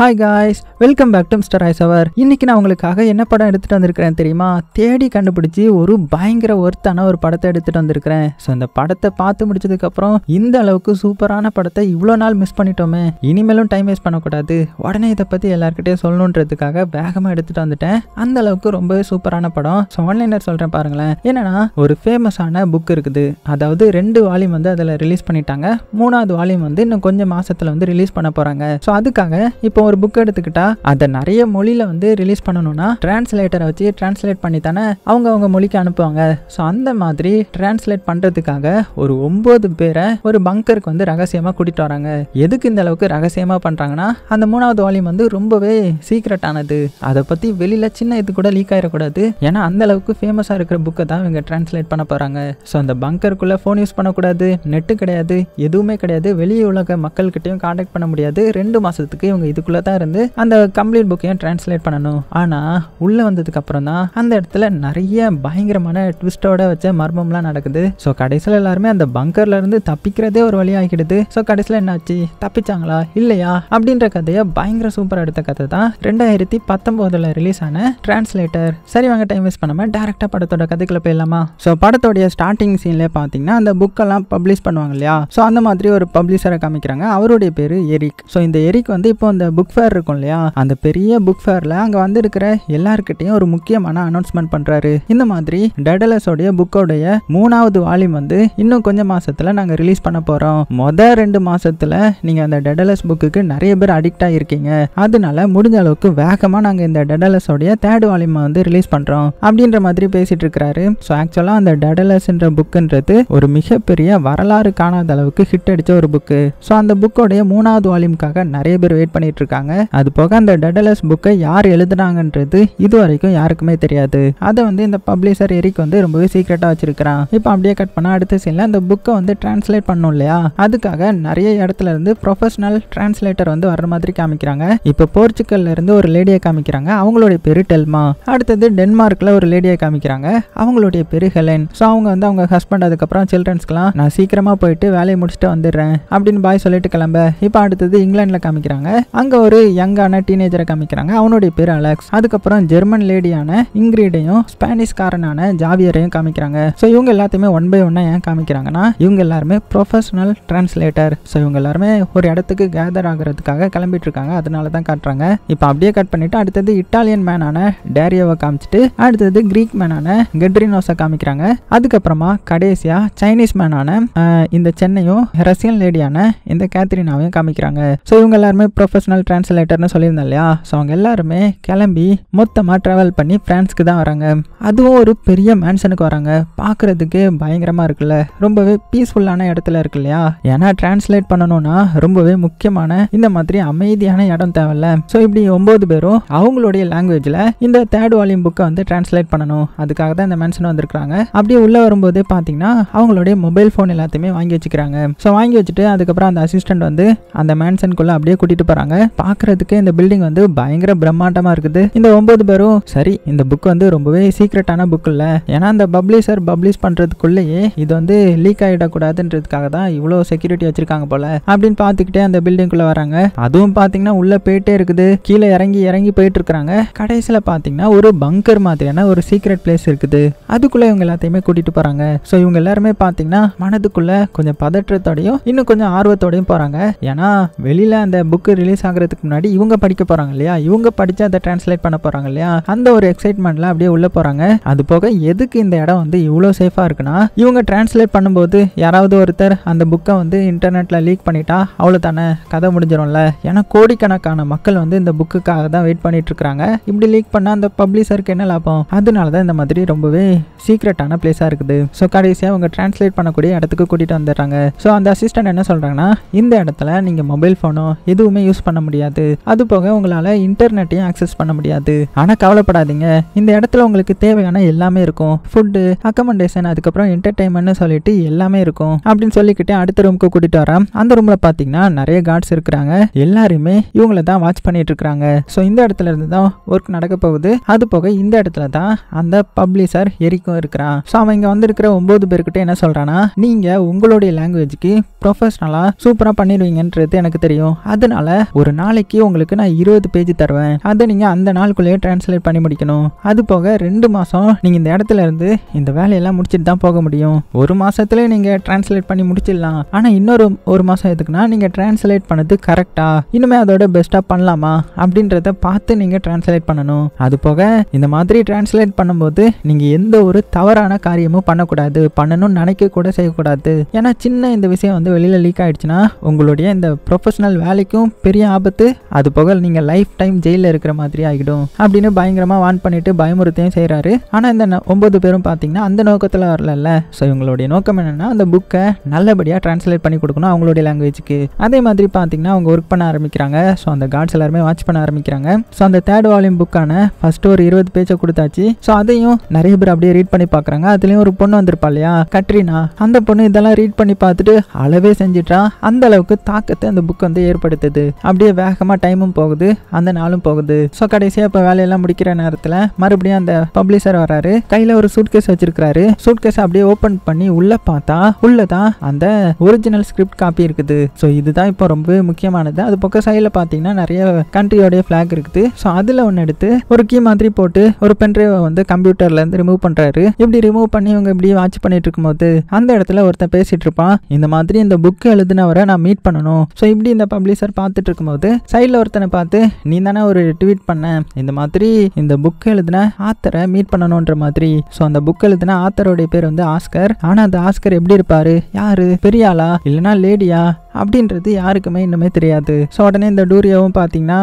hi guys welcome back to mister ice அவர் இன்னைக்கு நான் உங்களுக்காக என்ன படம் எடுத்துகிட்டு வந்திருக்கிறேன் தெரியுமா தேடி கண்டுபிடிச்சி ஒரு பயங்கர ஒர்த்தான ஒரு படத்தை எடுத்துகிட்டு வந்திருக்கிறேன் ஸோ இந்த படத்தை பார்த்து முடிச்சதுக்கப்புறம் இந்த அளவுக்கு சூப்பரான படத்தை இவ்வளோ நாள் மிஸ் பண்ணிட்டோமே இனிமேலும் டைம் வேஸ்ட் பண்ணக்கூடாது உடனே இதை பற்றி எல்லாருக்கிட்டே சொல்லணுன்றதுக்காக வேகமாக எடுத்துகிட்டு வந்துட்டேன் அந்த அளவுக்கு ரொம்பவே சூப்பரான படம் ஸோ ஆன்லைனர் சொல்கிறேன் பாருங்களேன் என்னென்னா ஒரு ஃபேமஸான புக் இருக்குது அதாவது ரெண்டு வால்யூம் வந்து அதில் ரிலீஸ் பண்ணிட்டாங்க மூணாவது வால்யூம் வந்து இன்னும் கொஞ்சம் மாதத்தில் வந்து ரிலீஸ் பண்ண போகிறாங்க ஸோ அதுக்காக இப்போ ஒரு புக் எடுத்துக்கிட்டா அதை நிறைய மொழியில் வந்து ரிலீஸ் பண்ணணும்னா டிரான்ஸ்லேட்டரை வச்சு டிரான்ஸ்லேட் பண்ணி தானே அவங்க அவங்க மொழிக்கு அனுப்புவாங்க ஸோ அந்த மாதிரி டிரான்ஸ்லேட் பண்ணுறதுக்காக ஒரு ஒன்பது பேரை ஒரு பங்கருக்கு வந்து ரகசியமாக கூட்டிகிட்டு வராங்க எதுக்கு இந்த அளவுக்கு ரகசியமாக பண்ணுறாங்கன்னா அந்த மூணாவது வால்யூம் வந்து ரொம்பவே சீக்ரெட் ஆனது அதை பற்றி வெளியில் சின்ன இது கூட லீக் ஆகிடக்கூடாது ஏன்னா அந்த அளவுக்கு ஃபேமஸாக இருக்கிற புக்கை தான் இவங்க டிரான்ஸ்லேட் பண்ண போகிறாங்க ஸோ அந்த பங்கருக்குள்ளே ஃபோன் யூஸ் பண்ணக்கூடாது நெட்டு கிடையாது எதுவுமே கிடையாது வெளியே உலக மக்கள்கிட்டையும் கான்டாக்ட் பண்ண முடியாது ரெண்டு மாதத்துக்கு இவங்க இதுக்குள்ளே தான் இருந்து அந்த கம்ப்ளீட் புக்கையும் டிரான்ஸ்லேட் பண்ணணும் ஆனால் உள்ளே வந்ததுக்கு அப்புறம் தான் அந்த இடத்துல நிறைய பயங்கரமான ட்விஸ்டோட வச்ச மர்மம்லாம் நடக்குது ஸோ கடைசியில் எல்லாருமே அந்த பங்கர்ல இருந்து தப்பிக்கிறதே ஒரு வழியாகிடுது ஸோ கடைசியில் என்னாச்சு தப்பிச்சாங்களா இல்லையா அப்படின்ற கதையை பயங்கர சூப்பராக எடுத்த கதை தான் ரெண்டாயிரத்தி பத்தொம்போதில் ரிலீஸ் ஆன டிரான்ஸ்லேட்டர் சரி வாங்க டைம் வேஸ்ட் பண்ணாமல் டேரெக்டாக படத்தோட கதைக்குள்ள போயிடலாமா ஸோ படத்தோடைய ஸ்டார்டிங் சீன்லேயே பார்த்தீங்கன்னா அந்த புக்கெல்லாம் பப்ளிஷ் பண்ணுவாங்க இல்லையா ஸோ அந்த மாதிரி ஒரு பப்ளிஷரை காமிக்கிறாங்க அவருடைய பேர் எரிக் ஸோ இந்த எரிக் வந்து இப்போ அந்த புக் ஃபேர் இருக்கும் இல்லையா அந்த பெரிய புக் ஃபேரில் அங்கே வந்திருக்கிற எல்லாருக்கிட்டையும் ஒரு முக்கியமான அனௌன்ஸ்மெண்ட் பண்ணுறாரு இந்த மாதிரி டெடலஸோடைய புக்கோடைய மூணாவது வால்யூம் வந்து இன்னும் கொஞ்சம் மாசத்துல நாங்கள் ரிலீஸ் பண்ண போகிறோம் மொத ரெண்டு மாதத்தில் நீங்கள் அந்த டெடலஸ் புக்குக்கு நிறைய பேர் அடிக்ட் ஆயிருக்கீங்க அதனால முடிஞ்ச அளவுக்கு வேகமாக நாங்கள் இந்த டெடலஸோடைய தேர்ட் வால்யூமை வந்து ரிலீஸ் பண்ணுறோம் அப்படின்ற மாதிரி பேசிகிட்டு இருக்கிறாரு ஸோ ஆக்சுவலாக அந்த டெடலஸ்ன்ற புக்குன்றது ஒரு மிகப்பெரிய வரலாறு காணாத அளவுக்கு ஹிட் அடித்த ஒரு புக்கு ஸோ அந்த புக்கோடைய மூணாவது வால்யூம்காக நிறைய பேர் வெயிட் பண்ணிட்டு சொல்லியிருக்காங்க அது போக அந்த டெடலஸ் புக்கை யார் எழுதுனாங்கன்றது இது வரைக்கும் யாருக்குமே தெரியாது அதை வந்து இந்த பப்ளிஷர் எரிக் வந்து ரொம்பவே சீக்கிரட்டாக வச்சிருக்கிறான் இப்போ அப்படியே கட் பண்ணால் அடுத்த சீனில் அந்த புக்கை வந்து டிரான்ஸ்லேட் பண்ணும் இல்லையா அதுக்காக நிறைய இடத்துல இருந்து ப்ரொஃபஷனல் டிரான்ஸ்லேட்டர் வந்து வர்ற மாதிரி காமிக்கிறாங்க இப்போ போர்ச்சுக்கல்ல இருந்து ஒரு லேடியை காமிக்கிறாங்க அவங்களுடைய பேர் டெல்மா அடுத்தது டென்மார்க்கில் ஒரு லேடியை காமிக்கிறாங்க அவங்களுடைய பேர் ஹெலன் ஸோ அவங்க வந்து அவங்க ஹஸ்பண்ட் அதுக்கப்புறம் சில்ட்ரன்ஸ்க்குலாம் நான் சீக்கிரமாக போயிட்டு வேலையை முடிச்சுட்டு வந்துடுறேன் அப்படின்னு பாய் சொல்லிட்டு கிளம்ப இப்போ அடுத்தது இங்கிலாந்துல காமிக்கிறாங்க அங்கே ஒரு யங்கான டீனேஜரை காமிக்கிறாங்க அவனுடைய பேர் அலெக்ஸ் அதுக்கப்புறம் ஜெர்மன் லேடியான இங்கிரீடையும் ஸ்பானிஷ்காரனான ஜாவியரையும் காமிக்கிறாங்க ஸோ இவங்க எல்லாத்தையுமே ஒன் பை ஒன்னாக ஏன் காமிக்கிறாங்கன்னா இவங்க எல்லாருமே ப்ரொஃபஷனல் டிரான்ஸ்லேட்டர் ஸோ இவங்க எல்லாருமே ஒரு இடத்துக்கு கேதர் ஆகிறதுக்காக கிளம்பிட்டு இருக்காங்க அதனால தான் காட்டுறாங்க இப்போ அப்படியே கட் பண்ணிட்டு அடுத்தது இட்டாலியன் மேனான டேரியோவை காமிச்சிட்டு அடுத்தது கிரீக் மேனான கெட்ரினோஸை காமிக்கிறாங்க அதுக்கப்புறமா கடைசியா சைனீஸ் மேனான இந்த சென்னையும் ரஷ்யன் லேடியான இந்த கேத்ரினாவையும் காமிக்கிறாங்க ஸோ இவங்க எல்லாருமே ப்ரொஃபஷனல் டிரான்ஸ்லேட்டர்னு சொல்லியிருந்தேன் இல்லையா ஸோ அவங்க எல்லாருமே கிளம்பி மொத்தமாக ட்ராவல் பண்ணி ஃப்ரான்ஸ்க்கு தான் வராங்க அதுவும் ஒரு பெரிய மேன்ஷனுக்கு வராங்க பார்க்குறதுக்கு பயங்கரமாக இருக்குல்ல ரொம்பவே பீஸ்ஃபுல்லான இடத்துல இருக்கு இல்லையா ஏன்னா டிரான்ஸ்லேட் பண்ணணும்னா ரொம்பவே முக்கியமான இந்த மாதிரி அமைதியான இடம் தேவையில்ல ஸோ இப்படி ஒம்பது பேரும் அவங்களுடைய லாங்குவேஜில் இந்த தேர்ட் வால்யூம் புக்கை வந்து டிரான்ஸ்லேட் பண்ணணும் அதுக்காக தான் இந்த மேன்ஷன் வந்திருக்காங்க அப்படியே உள்ளே வரும்போது பார்த்தீங்கன்னா அவங்களுடைய மொபைல் ஃபோன் எல்லாத்தையுமே வாங்கி வச்சுக்கிறாங்க ஸோ வாங்கி வச்சுட்டு அதுக்கப்புறம் அந்த அசிஸ்டன்ட் வந்து அந்த மேன்ஷனுக்குள்ளே அப்படியே கூட்டிகிட்டு போகிறாங்க பாக்குறதுக்கு இந்த பில்டிங் வந்து பயங்கர பிரம்மாண்டமாக இருக்குது இந்த ஒம்பது பேரும் சரி இந்த புக் வந்து ரொம்பவே சீக்ரெட்டான புக் இல்லை ஏன்னா அந்த பப்ளிஷர் பப்ளிஷ் பண்ணுறதுக்குள்ளேயே இது வந்து லீக் ஆகிடக்கூடாதுன்றதுக்காக தான் இவ்வளோ செக்யூரிட்டி வச்சிருக்காங்க போல அப்படின்னு பார்த்துக்கிட்டே அந்த குள்ள வராங்க அதுவும் பார்த்தீங்கன்னா உள்ளே போயிட்டே இருக்குது கீழே இறங்கி இறங்கி போயிட்டு இருக்கிறாங்க கடைசியில் பார்த்தீங்கன்னா ஒரு பங்கர் மாதிரியான ஒரு சீக்ரெட் பிளேஸ் இருக்குது அதுக்குள்ளே இவங்க எல்லாத்தையுமே கூட்டிகிட்டு போகிறாங்க ஸோ இவங்க எல்லாருமே பார்த்தீங்கன்னா மனதுக்குள்ளே கொஞ்சம் பதற்றத்தோடையும் இன்னும் கொஞ்சம் ஆர்வத்தோடையும் போகிறாங்க ஏன்னா வெளியில் அந்த புக்கு ரிலீஸ் ஆகிறது படிக்கிறதுக்கு முன்னாடி இவங்க படிக்க போகிறாங்க இல்லையா இவங்க படித்து அதை டிரான்ஸ்லேட் பண்ண போகிறாங்க இல்லையா அந்த ஒரு எக்ஸைட்மெண்ட்டில் அப்படியே உள்ளே போகிறாங்க அது போக எதுக்கு இந்த இடம் வந்து இவ்வளோ சேஃபாக இருக்குன்னா இவங்க டிரான்ஸ்லேட் பண்ணும்போது யாராவது ஒருத்தர் அந்த புக்கை வந்து இன்டர்நெட்டில் லீக் பண்ணிட்டா அவ்வளோ தானே கதை முடிஞ்சிடும்ல ஏன்னா கோடிக்கணக்கான மக்கள் வந்து இந்த புக்குக்காக தான் வெயிட் பண்ணிட்டு இருக்காங்க இப்படி லீக் பண்ணால் அந்த பப்ளிஷருக்கு என்ன லாபம் அதனால தான் இந்த மாதிரி ரொம்பவே சீக்ரெட்டான பிளேஸாக இருக்குது ஸோ கடைசியாக அவங்க டிரான்ஸ்லேட் பண்ணக்கூடிய இடத்துக்கு கூட்டிகிட்டு வந்துடுறாங்க ஸோ அந்த அசிஸ்டன்ட் என்ன சொல்கிறாங்கன்னா இந்த இடத்துல நீங்கள் மொபைல் ஃபோனோ எதுவுமே யூஸ் பண்ண முடியாது முடியாது அது போக உங்களால் இன்டர்நெட்டையும் ஆக்சஸ் பண்ண முடியாது ஆனால் கவலைப்படாதீங்க இந்த இடத்துல உங்களுக்கு தேவையான எல்லாமே இருக்கும் ஃபுட்டு அக்கமண்டேஷன் அதுக்கப்புறம் என்டர்டைன்மெண்ட் சொல்லிட்டு எல்லாமே இருக்கும் அப்படின்னு சொல்லிக்கிட்டு அடுத்த ரூமுக்கு கூட்டிட்டு வரோம் அந்த ரூம்ல பார்த்தீங்கன்னா நிறைய கார்ட்ஸ் இருக்கிறாங்க எல்லாருமே இவங்களை தான் வாட்ச் பண்ணிட்டு இருக்காங்க ஸோ இந்த இடத்துல இருந்து தான் ஒர்க் நடக்க போகுது அது போக இந்த இடத்துல தான் அந்த பப்ளிஷர் எரிக்கும் இருக்கிறான் ஸோ அவன் இங்கே வந்திருக்கிற ஒன்பது பேர்கிட்ட என்ன சொல்கிறான்னா நீங்கள் உங்களுடைய லாங்குவேஜ்க்கு ப்ரொஃபஷ்னலாக சூப்பராக பண்ணிடுவீங்கன்றது எனக்கு தெரியும் அதனால ஒரு நாள் நாளைக்கு உங்களுக்கு நான் இருபது பேஜ் தருவேன் அதை நீங்கள் அந்த நாளுக்குள்ளேயே டிரான்ஸ்லேட் பண்ணி முடிக்கணும் அது போக ரெண்டு மாதம் நீங்கள் இந்த இடத்துல இருந்து இந்த வேலையெல்லாம் முடிச்சுட்டு தான் போக முடியும் ஒரு மாதத்துலேயே நீங்கள் டிரான்ஸ்லேட் பண்ணி முடிச்சிடலாம் ஆனால் இன்னொரு ஒரு மாதம் எதுக்குன்னா நீங்கள் டிரான்ஸ்லேட் பண்ணது கரெக்டாக இனிமே அதோட பெஸ்ட்டாக பண்ணலாமா அப்படின்றத பார்த்து நீங்கள் டிரான்ஸ்லேட் பண்ணணும் அது போக இந்த மாதிரி டிரான்ஸ்லேட் பண்ணும்போது நீங்கள் எந்த ஒரு தவறான காரியமும் பண்ணக்கூடாது பண்ணணும்னு நினைக்க கூட செய்யக்கூடாது ஏன்னா சின்ன இந்த விஷயம் வந்து வெளியில் லீக் ஆயிடுச்சுன்னா உங்களுடைய இந்த ப்ரொஃபஷனல் வேலைக்கும் பெரிய ஆபத்து ஆபத்து அது போக நீங்கள் லைஃப் டைம் ஜெயிலில் இருக்கிற மாதிரி ஆகிடும் அப்படின்னு பயங்கரமாக வான் பண்ணிட்டு பயமுறுத்தையும் செய்கிறாரு ஆனால் இந்த ஒன்பது பேரும் பார்த்தீங்கன்னா அந்த நோக்கத்தில் வரல ஸோ இவங்களுடைய நோக்கம் என்னென்னா அந்த புக்கை நல்லபடியாக டிரான்ஸ்லேட் பண்ணி கொடுக்கணும் அவங்களுடைய லாங்குவேஜுக்கு அதே மாதிரி பார்த்தீங்கன்னா அவங்க ஒர்க் பண்ண ஆரம்பிக்கிறாங்க ஸோ அந்த கார்ட்ஸ் எல்லாருமே வாட்ச் பண்ண ஆரம்பிக்கிறாங்க ஸோ அந்த தேர்ட் வால்யூம் புக்கான ஃபஸ்ட்டு ஒரு இருபது பேஜை கொடுத்தாச்சு ஸோ அதையும் நிறைய பேர் அப்படியே ரீட் பண்ணி பார்க்குறாங்க அதுலேயும் ஒரு பொண்ணு வந்திருப்பா இல்லையா கட்ரினா அந்த பொண்ணு இதெல்லாம் ரீட் பண்ணி பார்த்துட்டு அளவே செஞ்சிட்டா அந்த அளவுக்கு தாக்கத்தை அந்த புக் வந்து ஏற்படுத்துது அப்படியே வேகமாக டைமும் போகுது அந்த நாளும் போகுது ஸோ கடைசியாக இப்போ வேலையெல்லாம் முடிக்கிற நேரத்தில் மறுபடியும் அந்த பப்ளிஷர் வராரு கையில் ஒரு சூட்கேஸ் சூட் கேஸ் அப்படியே ஓப்பன் பண்ணி உள்ள பார்த்தா தான் அந்த ஒரிஜினல் ஸ்கிரிப்ட் காப்பி இருக்குது ஸோ இதுதான் இப்போ ரொம்ப முக்கியமானது அது பக்கம் சைடில் பார்த்தீங்கன்னா நிறைய கண்ட்ரியோடைய ஃபிளாக் இருக்குது ஸோ அதில் ஒன்று எடுத்து ஒரு கீ மாதிரி போட்டு ஒரு பென்ட்ரைவை வந்து கம்ப்யூட்டர்லேருந்து ரிமூவ் பண்ணுறாரு இப்படி ரிமூவ் பண்ணி இவங்க இப்படி வாட்ச் பண்ணிட்டு இருக்கும்போது அந்த இடத்துல ஒருத்தன் பேசிட்டு இருப்பான் இந்த மாதிரி இந்த புக் எழுதினவரை நான் மீட் பண்ணணும் ஸோ இப்படி இந்த பப்ளிஷர் பார்த்துட்டு இருக்கும்போது சைடில் ஒருத்தனை பார்த்து நீ தானே ஒரு ட்வீட் பண்ண இந்த மாதிரி இந்த புக் எழுதின ஆத்தரை மீட் பண்ணணுன்ற மாதிரி ஸோ அந்த புக் எழுதின ஆத்தரோடைய பேர் வந்து ஆஸ்கர் ஆனால் அந்த ஆஸ்கர் எப்படி இருப்பாரு யாரு பெரியாளா இல்லைனா லேடியா அப்படின்றது யாருக்குமே இன்னுமே தெரியாது ஸோ உடனே இந்த டூரியாவும் பார்த்தீங்கன்னா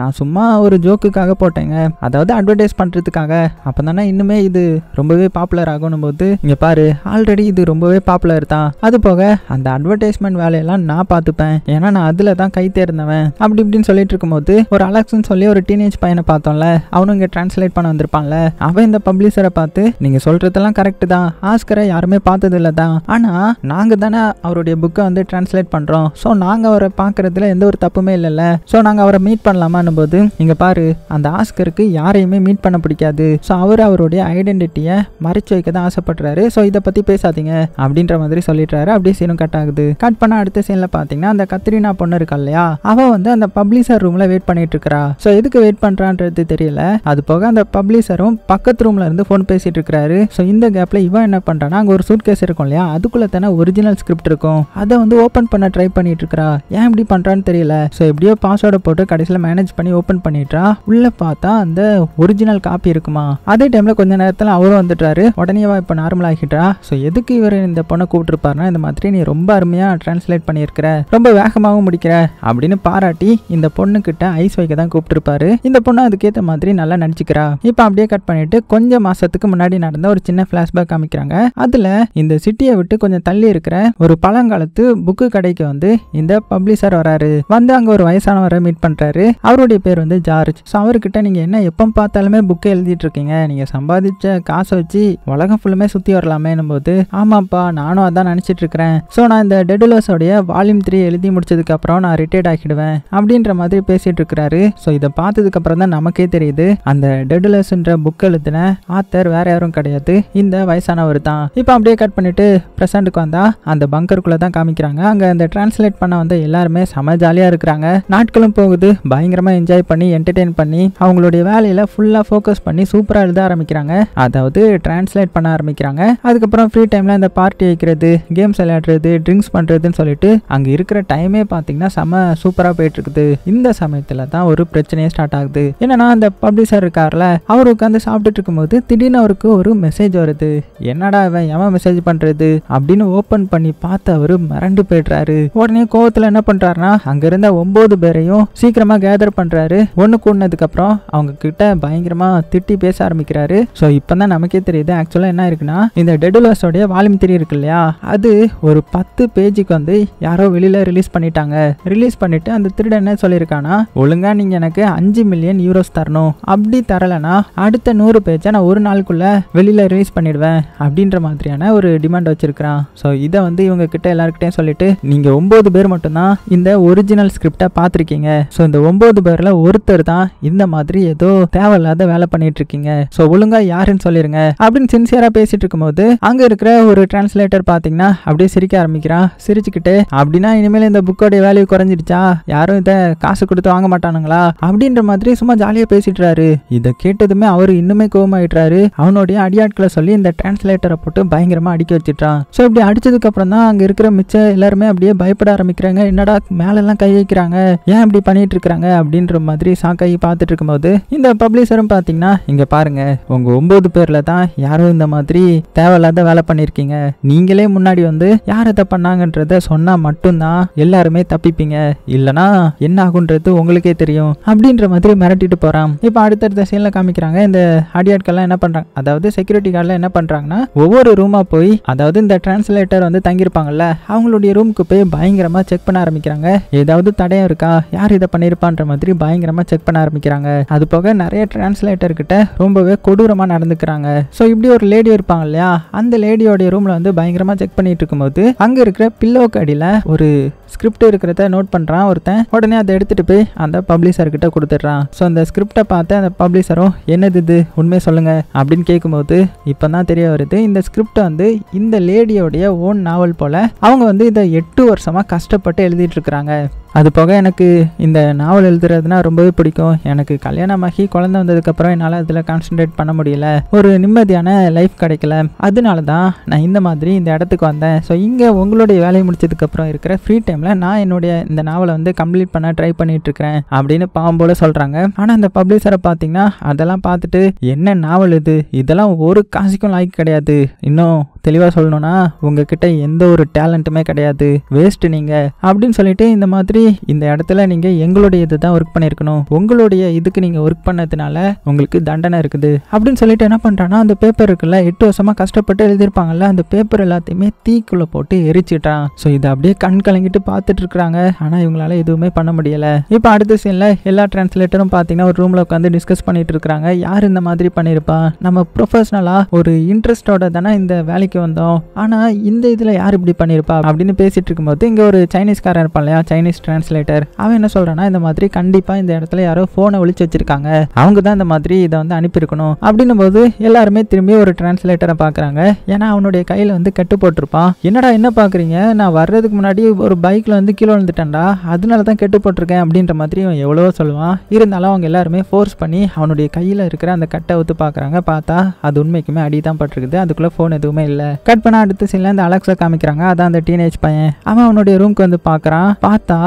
நான் சும்மா ஒரு ஜோக்குக்காக போட்டேங்க அதாவது அட்வர்டைஸ் பண்ணுறதுக்காக அப்போ தானே இன்னுமே இது ரொம்பவே பாப்புலர் ஆகும் போது இங்கே பாரு ஆல்ரெடி இது ரொம்பவே பாப்புலர் தான் அது போக அந்த அட்வர்டைஸ்மெண்ட் வேலையெல்லாம் நான் பார்த்துப்பேன் ஏன்னா நான் அதில் தான் கை தேர்ந்தவன் அப்படி இப்படின்னு சொல்லிட்டு இருக்கும்போது ஒரு அலெக்ஸ்னு சொல்லி ஒரு டீனேஜ் பையனை பார்த்தோம்ல அவனும் இங்கே டிரான்ஸ்லேட் பண்ண வந்திருப்பான்ல அவன் இந்த பப்ளிஷரை பார்த்து நீங்கள் சொல்கிறதெல்லாம் கரெக்டு தான் ஆஸ்கரை யாருமே பார்த்தது இல்லை தான் ஆனால் நாங்கள் தானே அவருடைய புக்கை வந்து டிரான்ஸ்லேட் பண்ணுறோம் பண்ணுறோம் ஸோ நாங்கள் அவரை பார்க்குறதுல எந்த ஒரு தப்புமே இல்லைல்ல ஸோ நாங்கள் அவரை மீட் பண்ணலாமான்னு போது இங்கே பாரு அந்த ஆஸ்கருக்கு யாரையுமே மீட் பண்ண பிடிக்காது ஸோ அவர் அவருடைய ஐடென்டிட்டியை மறைச்சு வைக்க தான் ஆசைப்படுறாரு ஸோ இதை பற்றி பேசாதீங்க அப்படின்ற மாதிரி சொல்லிடுறாரு அப்படியே சீனும் கட் ஆகுது கட் பண்ண அடுத்த சீனில் பார்த்தீங்கன்னா அந்த கத்திரினா பொண்ணு இருக்கா இல்லையா அவள் வந்து அந்த பப்ளிஷர் ரூமில் வெயிட் பண்ணிட்டு இருக்கிறா ஸோ எதுக்கு வெயிட் பண்ணுறான்றது தெரியல அது போக அந்த பப்ளிஷரும் பக்கத்து ரூமில் இருந்து ஃபோன் பேசிட்டு இருக்கிறாரு ஸோ இந்த கேப்பில் இவன் என்ன பண்ணுறான்னா அங்கே ஒரு சூட் கேஸ் இருக்கும் இல்லையா அதுக்குள்ளே தானே ஒரிஜினல் ஸ்கிரிப்ட் இருக்கும் அதை வந்து ஓப்பன் பண்ண ட்ரை பண்ணிட்டு இருக்கா ஏன் இப்படி பண்ணுறான்னு தெரியல ஸோ எப்படியோ பாஸ்வேர்டை போட்டு கடைசியில் மேனேஜ் பண்ணி ஓப்பன் பண்ணிட்டா உள்ளே பார்த்தா அந்த ஒரிஜினல் காப்பி இருக்குமா அதே டைமில் கொஞ்ச நேரத்தில் அவரும் வந்துட்டாரு உடனேவா இப்போ நார்மல் ஆகிட்டா ஸோ எதுக்கு இவர் இந்த பொண்ணை கூப்பிட்டுருப்பாருன்னா இந்த மாதிரி நீ ரொம்ப அருமையாக டிரான்ஸ்லேட் பண்ணியிருக்கிற ரொம்ப வேகமாகவும் முடிக்கிற அப்படின்னு பாராட்டி இந்த பொண்ணுக்கிட்ட ஐஸ் வைக்க தான் கூப்பிட்டுருப்பாரு இந்த பொண்ணு அதுக்கேற்ற மாதிரி நல்லா நடிச்சுக்கிறா இப்போ அப்படியே கட் பண்ணிட்டு கொஞ்சம் மாசத்துக்கு முன்னாடி நடந்த ஒரு சின்ன ஃபிளாஷ்பேக் காமிக்கிறாங்க அதில் இந்த சிட்டியை விட்டு கொஞ்சம் தள்ளி இருக்கிற ஒரு பழங்காலத்து புக்கு கடைக்கு வந்து இந்த பப்ளிஷர் வராரு வந்து அங்கே ஒரு வயசானவரை மீட் பண்ணுறாரு அவருடைய பேர் வந்து ஜார்ஜ் ஸோ அவர்கிட்ட நீங்கள் என்ன எப்போ பார்த்தாலுமே புக் எழுதிட்டு இருக்கீங்க நீங்கள் சம்பாதிச்ச காசை வச்சு உலகம் ஃபுல்லுமே சுற்றி வரலாமே போது ஆமாப்பா நானும் அதான் நினைச்சிட்டு இருக்கிறேன் ஸோ நான் இந்த டெடுலர்ஸோடைய வால்யூம் த்ரீ எழுதி முடிச்சதுக்கப்புறம் நான் ரிட்டையர்ட் ஆகிடுவேன் அப்படின்ற மாதிரி பேசிட்டு இருக்கிறாரு ஸோ இதை பார்த்ததுக்கப்புறம் தான் நமக்கே தெரியுது அந்த டெடுலர்ஸ்ன்ற புக் எழுதின ஆத்தர் வேற யாரும் கிடையாது இந்த வயசானவர் தான் இப்போ அப்படியே கட் பண்ணிட்டு பிரசண்ட்டுக்கு வந்தா அந்த பங்கருக்குள்ளே தான் காமிக்கிறாங்க அங்கே அந்த டிரான்ஸ்லேட் பண்ண வந்த எல்லாருமே செம ஜாலியாக இருக்கிறாங்க நாட்களும் போகுது பயங்கரமாக என்ஜாய் பண்ணி என்டர்டெயின் பண்ணி அவங்களுடைய வேலையில் ஃபுல்லாக ஃபோக்கஸ் பண்ணி சூப்பராக எழுத ஆரம்பிக்கிறாங்க அதாவது டிரான்ஸ்லேட் பண்ண ஆரம்பிக்கிறாங்க அதுக்கப்புறம் ஃப்ரீ டைமில் இந்த பார்ட்டி வைக்கிறது கேம்ஸ் விளையாடுறது ட்ரிங்க்ஸ் பண்ணுறதுன்னு சொல்லிட்டு அங்கே இருக்கிற டைமே பார்த்தீங்கன்னா செம சூப்பராக போயிட்டுருக்குது இந்த சமயத்தில் தான் ஒரு பிரச்சனையே ஸ்டார்ட் ஆகுது என்னன்னா அந்த பப்ளிஷர் இருக்கார்ல அவர் உட்காந்து சாப்பிட்டுட்டு இருக்கும்போது திடீர்னு அவருக்கு ஒரு மெசேஜ் வருது என்னடா இவன் எவன் மெசேஜ் பண்ணுறது அப்படின்னு ஓப்பன் பண்ணி பார்த்து அவர் மறண்டு போயிடுறாரு உடனே கோவத்தில் என்ன அங்க இருந்த ஒன்பது பேரையும் சீக்கிரமாக கேதர் பண்ணுறாரு ஒன்று அப்புறம் அவங்க கிட்ட பயங்கரமாக திட்டி பேச ஆரம்பிக்கிறாரு ஸோ இப்போ தான் நமக்கே தெரியுது ஆக்சுவலாக என்ன இருக்குன்னா இந்த டெடுலர்ஸோடைய வால்யூம் திரி இருக்கு இல்லையா அது ஒரு பத்து பேஜுக்கு வந்து யாரோ வெளியில் ரிலீஸ் பண்ணிட்டாங்க ரிலீஸ் பண்ணிட்டு அந்த திருட என்ன சொல்லிருக்கானா ஒழுங்காக நீங்கள் எனக்கு அஞ்சு மில்லியன் யூரோஸ் தரணும் அப்படி தரலனா அடுத்த நூறு பேஜை நான் ஒரு நாளுக்குள்ள வெளியில் ரிலீஸ் பண்ணிடுவேன் அப்படின்ற மாதிரியான ஒரு டிமாண்ட் வச்சிருக்கான் ஸோ இதை வந்து இவங்க கிட்ட எல்லாருக்கிட்டையும் சொல்லிட்டு நீங்கள் ஒம்பது பேர் மட்டும்தான் இந்த ஒரிஜினல் ஸ்கிரிப்டை பார்த்துருக்கீங்க ஸோ இந்த ஒம்பது பேரில் ஒருத்தர் தான் இந்த மாதிரி ஏதோ தேவையில்லாத வேலை பண்ணிட்டு இருக்கீங்க ஸோ ஒழுங்காக யாருன்னு சொல்லிருங்க அப்படின்னு சின்சியராக பேசிட்டு இருக்கும்போது அங்கே இருக்கிற ஒரு டிரான்ஸ்லேட்டர் பார்த்தீங்கன்னா அப்படியே சிரிக்க ஆரம்பிக்கிறான் சிரிச்சுக்கிட்டு அப்படின்னா இனிமேல் இந்த புக்கோடைய வேல்யூ குறைஞ்சிருச்சா யாரும் இதை காசு கொடுத்து வாங்க மாட்டானுங்களா அப்படின்ற மாதிரி சும்மா ஜாலியாக பேசிட்டுறாரு இதை கேட்டதுமே அவர் இன்னுமே கோபமாயிட்டுறாரு அவனுடைய அடியாட்களை சொல்லி இந்த டிரான்ஸ்லேட்டரை போட்டு பயங்கரமாக அடிக்க வச்சுட்டான் ஸோ இப்படி அடிச்சதுக்கு அப்புறம் தான் அங்கே இருக்கிற மிச்சம் எல்லாருமே அப்படியே பய பயப்பட ஆரம்பிக்கிறாங்க என்னடா மேலெல்லாம் கை வைக்கிறாங்க ஏன் இப்படி பண்ணிட்டு இருக்கிறாங்க அப்படின்ற மாதிரி சாக்காயி பார்த்துட்டு இருக்கும்போது இந்த பப்ளிஷரும் பார்த்தீங்கன்னா இங்கே பாருங்க உங்கள் ஒன்பது பேரில் தான் யாரும் இந்த மாதிரி தேவையில்லாத வேலை பண்ணியிருக்கீங்க நீங்களே முன்னாடி வந்து யார் இதை பண்ணாங்கன்றத சொன்னால் மட்டும்தான் எல்லாருமே தப்பிப்பீங்க இல்லைனா என்ன ஆகுன்றது உங்களுக்கே தெரியும் அப்படின்ற மாதிரி மிரட்டிட்டு போகிறான் இப்போ அடுத்தடுத்த சீனில் காமிக்கிறாங்க இந்த அடியாட்கள்லாம் என்ன பண்ணுறாங்க அதாவது செக்யூரிட்டி கார்டில் என்ன பண்ணுறாங்கன்னா ஒவ்வொரு ரூமாக போய் அதாவது இந்த டிரான்ஸ்லேட்டர் வந்து தங்கியிருப்பாங்கல்ல அவங்களுடைய ரூமுக்கு போய் பயங்கரமாக செக் பண்ண ஆரம்பிக்கிறாங்க ஏதாவது தடையம் இருக்கா யார் இதை பண்ணியிருப்பான்ற மாதிரி பயங்கரமாக செக் பண்ண ஆரம்பிக்கிறாங்க அது போக நிறைய டிரான்ஸ்லேட்டர் கிட்ட ரொம்பவே கொடூரமாக நடந்துக்கிறாங்க ஸோ இப்படி ஒரு லேடி இருப்பாங்க இல்லையா அந்த லேடியோடைய ரூமில் வந்து பயங்கரமாக செக் பண்ணிட்டு இருக்கும்போது அங்கே இருக்கிற பில்லோக்கு அடியில் ஒரு ஸ்கிரிப்ட் இருக்கிறத நோட் பண்ணுறான் ஒருத்தன் உடனே அதை எடுத்துகிட்டு போய் அந்த கிட்ட கொடுத்துட்றான் ஸோ அந்த ஸ்கிரிப்டை பார்த்து அந்த பப்ளிஷரும் என்னது இது உண்மையை சொல்லுங்கள் அப்படின்னு கேட்கும்போது இப்போ தான் தெரிய வருது இந்த ஸ்கிரிப்டை வந்து இந்த லேடியோடைய ஓன் நாவல் போல் அவங்க வந்து இதை எட்டு வருஷம் வருஷமாக கஷ்டப்பட்டு எழுதிட்டுருக்குறாங்க அது போக எனக்கு இந்த நாவல் எழுதுறதுனா ரொம்பவே பிடிக்கும் எனக்கு கல்யாணமாகி குழந்த வந்ததுக்கப்புறம் என்னால் அதில் கான்சன்ட்ரேட் பண்ண முடியல ஒரு நிம்மதியான லைஃப் கிடைக்கல அதனால தான் நான் இந்த மாதிரி இந்த இடத்துக்கு வந்தேன் ஸோ இங்கே உங்களுடைய வேலையை முடிச்சதுக்கப்புறம் இருக்கிற ஃப்ரீ டைமில் நான் என்னுடைய இந்த நாவலை வந்து கம்ப்ளீட் பண்ண ட்ரை பண்ணிகிட்ருக்கிறேன் அப்படின்னு பாம்போல சொல்கிறாங்க ஆனால் அந்த பப்ளிஷரை பார்த்தீங்கன்னா அதெல்லாம் பார்த்துட்டு என்ன நாவல் இது இதெல்லாம் ஒரு காசிக்கும் லாய்க்கு கிடையாது இன்னும் தெளிவாக சொல்லணும்னா உங்ககிட்ட எந்த ஒரு டேலண்ட்டுமே கிடையாது வேஸ்ட்டு நீங்கள் அப்படின்னு சொல்லிட்டு இந்த மாதிரி மேபி இந்த இடத்துல நீங்கள் எங்களுடைய இது தான் ஒர்க் பண்ணியிருக்கணும் உங்களுடைய இதுக்கு நீங்கள் ஒர்க் பண்ணதுனால உங்களுக்கு தண்டனை இருக்குது அப்படின்னு சொல்லிட்டு என்ன பண்ணுறான்னா அந்த பேப்பர் இருக்குல்ல எட்டு வருஷமாக கஷ்டப்பட்டு எழுதியிருப்பாங்கல்ல அந்த பேப்பர் எல்லாத்தையுமே தீக்குள்ளே போட்டு எரிச்சிட்டான் ஸோ இதை அப்படியே கண் கலங்கிட்டு பார்த்துட்டு இருக்காங்க ஆனால் இவங்களால எதுவுமே பண்ண முடியல இப்போ அடுத்த சீனில் எல்லா டிரான்ஸ்லேட்டரும் பார்த்தீங்கன்னா ஒரு ரூமில் உட்காந்து டிஸ்கஸ் பண்ணிட்டு இருக்கிறாங்க யார் இந்த மாதிரி பண்ணியிருப்பா நம்ம ப்ரொஃபஷனலா ஒரு இன்ட்ரெஸ்டோட தானே இந்த வேலைக்கு வந்தோம் ஆனால் இந்த இதில் யார் இப்படி பண்ணிருப்பா அப்படின்னு பேசிட்டு இருக்கும்போது இங்கே ஒரு சைனீஸ்காரன் இருப்பான் இல்லையா சைனீஸ் டிரான்ஸ்லேட்டர் அவன் என்ன சொல்கிறான்னா இந்த மாதிரி கண்டிப்பாக இந்த இடத்துல யாரோ ஃபோனை ஒழிச்சு வச்சிருக்காங்க அவங்க தான் இந்த மாதிரி இதை வந்து அனுப்பியிருக்கணும் அப்படின்னும் போது எல்லாருமே திரும்பி ஒரு டிரான்ஸ்லேட்டரை பார்க்குறாங்க ஏன்னா அவனுடைய கையில் வந்து கெட்டு போட்டிருப்பான் என்னடா என்ன பார்க்குறீங்க நான் வர்றதுக்கு முன்னாடி ஒரு பைக்கில் வந்து கீழே விழுந்துட்டேன்டா அதனால தான் கெட்டு போட்டிருக்கேன் அப்படின்ற மாதிரி அவன் எவ்வளவோ சொல்லுவான் இருந்தாலும் அவங்க எல்லாருமே ஃபோர்ஸ் பண்ணி அவனுடைய கையில் இருக்கிற அந்த கட்டை ஒத்து பார்க்குறாங்க பார்த்தா அது உண்மைக்குமே அடி பட்டிருக்குது அதுக்குள்ளே ஃபோன் எதுவுமே இல்லை கட் பண்ண அடுத்த சீனில் அந்த அலெக்ஸா காமிக்கிறாங்க அதான் அந்த டீனேஜ் பையன் அவன் அவனுடைய ரூம்க்கு வந்து பார்க்குறான் பார்த்தா